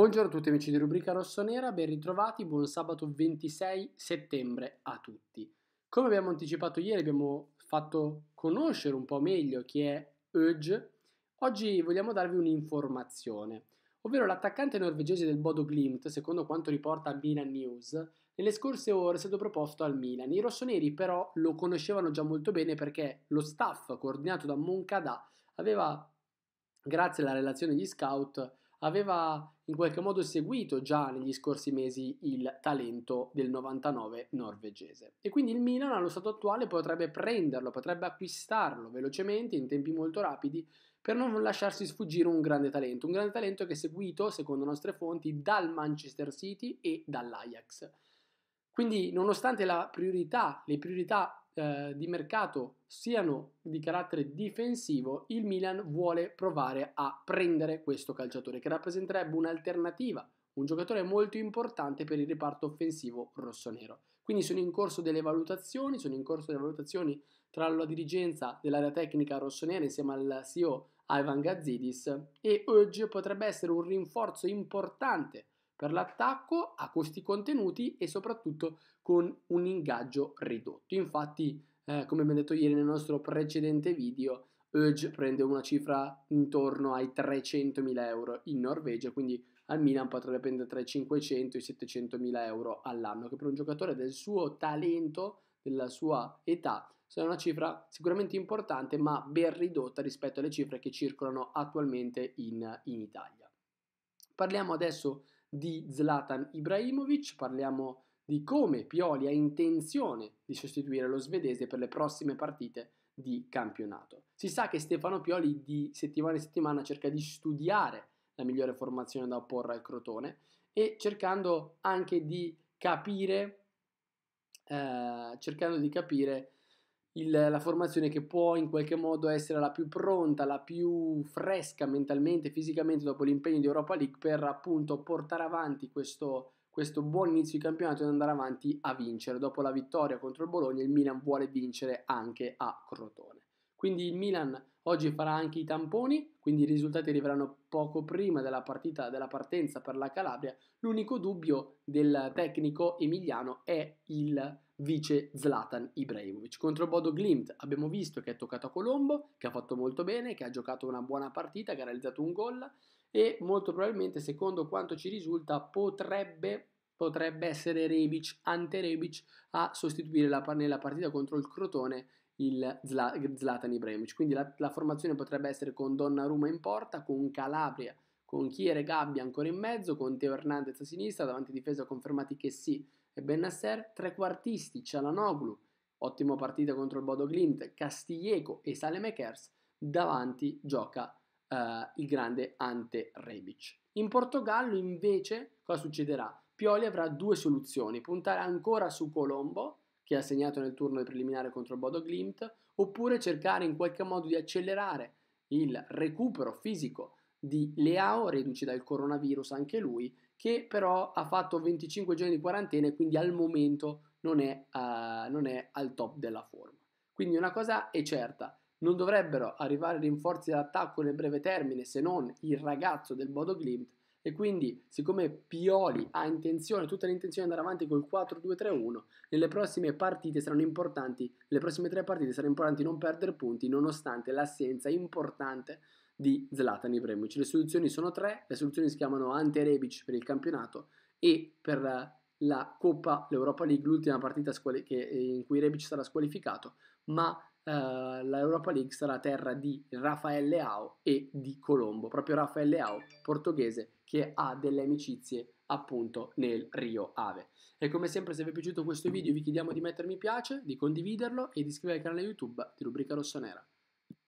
Buongiorno a tutti amici di Rubrica Rossonera, ben ritrovati, buon sabato 26 settembre a tutti. Come abbiamo anticipato ieri abbiamo fatto conoscere un po' meglio chi è Öge, oggi vogliamo darvi un'informazione, ovvero l'attaccante norvegese del Bodo Glimt, secondo quanto riporta Milan News, nelle scorse ore è stato proposto al Milan. I rossoneri però lo conoscevano già molto bene perché lo staff coordinato da Moncada aveva, grazie alla relazione degli scout, aveva in qualche modo seguito già negli scorsi mesi il talento del 99 norvegese. E quindi il Milan allo stato attuale potrebbe prenderlo, potrebbe acquistarlo velocemente in tempi molto rapidi per non lasciarsi sfuggire un grande talento, un grande talento che è seguito, secondo nostre fonti, dal Manchester City e dall'Ajax. Quindi, nonostante priorità, le priorità eh, di mercato siano di carattere difensivo, il Milan vuole provare a prendere questo calciatore che rappresenterebbe un'alternativa, un giocatore molto importante per il reparto offensivo rossonero. Quindi sono in corso delle valutazioni, sono in corso delle valutazioni tra la dirigenza dell'area tecnica rossonera insieme al CEO Ivan Gazzidis e oggi potrebbe essere un rinforzo importante per l'attacco a costi contenuti e soprattutto con un ingaggio ridotto. Infatti, eh, come abbiamo detto ieri nel nostro precedente video, Udge prende una cifra intorno ai 300.000 euro in Norvegia, quindi al Milan potrebbe prendere tra i 500 e i 700.000 euro all'anno, che per un giocatore del suo talento, della sua età, sarà una cifra sicuramente importante, ma ben ridotta rispetto alle cifre che circolano attualmente in, in Italia. Parliamo adesso di di Zlatan Ibrahimovic, parliamo di come Pioli ha intenzione di sostituire lo svedese per le prossime partite di campionato. Si sa che Stefano Pioli di settimana in settimana cerca di studiare la migliore formazione da opporre al Crotone e cercando anche di capire, eh, cercando di capire il, la formazione che può in qualche modo essere la più pronta, la più fresca mentalmente, e fisicamente dopo l'impegno di Europa League per appunto portare avanti questo, questo buon inizio di campionato e andare avanti a vincere. Dopo la vittoria contro il Bologna il Milan vuole vincere anche a Crotone. Quindi il Milan Oggi farà anche i tamponi, quindi i risultati arriveranno poco prima della, partita, della partenza per la Calabria. L'unico dubbio del tecnico emiliano è il vice Zlatan Ibrahimovic. Contro Bodo Glimt abbiamo visto che è toccato a Colombo, che ha fatto molto bene, che ha giocato una buona partita, che ha realizzato un gol e molto probabilmente, secondo quanto ci risulta, potrebbe, potrebbe essere Rebic, ante Rebic, a sostituire la, nella partita contro il Crotone il Zlatan Ibrahimovic. Quindi la, la, formazione potrebbe essere con Donnarumma in porta, con Calabria, con Chiere Gabbia ancora in mezzo, con Teo Hernandez a sinistra, davanti a difesa confermati che sì e Bennasser, trequartisti Cialanoglu, ottima partita contro il Bodo Glimt, Castiglieco e Salemekers, davanti gioca eh, il grande Ante Rebic. In Portogallo invece cosa succederà? Pioli avrà due soluzioni, puntare ancora su Colombo, che ha segnato nel turno preliminare contro il Bodo Glimt, oppure cercare in qualche modo di accelerare il recupero fisico di Leao, reduce dal coronavirus anche lui, che però ha fatto 25 giorni di quarantena e quindi al momento non è, uh, non è al top della forma. Quindi una cosa è certa, non dovrebbero arrivare rinforzi d'attacco nel breve termine se non il ragazzo del Bodo Glimt e quindi, siccome Pioli ha intenzione, tutta l'intenzione di andare avanti col 4-2-3-1, nelle prossime partite saranno importanti, nelle prossime tre partite sarà importante non perdere punti, nonostante l'assenza importante di Zlatan Ibrahimovic. Le soluzioni sono tre, le soluzioni si chiamano Ante Rebic per il campionato e per la Coppa, l'Europa League, l'ultima partita in cui Rebic sarà squalificato, ma Uh, eh, l'Europa League sarà terra di Rafael Leao e di Colombo, proprio Rafael Leao, portoghese, che ha delle amicizie appunto nel Rio Ave. E come sempre se vi è piaciuto questo video vi chiediamo di mettermi piace, di condividerlo e di iscrivervi al canale YouTube di Rubrica Rossonera.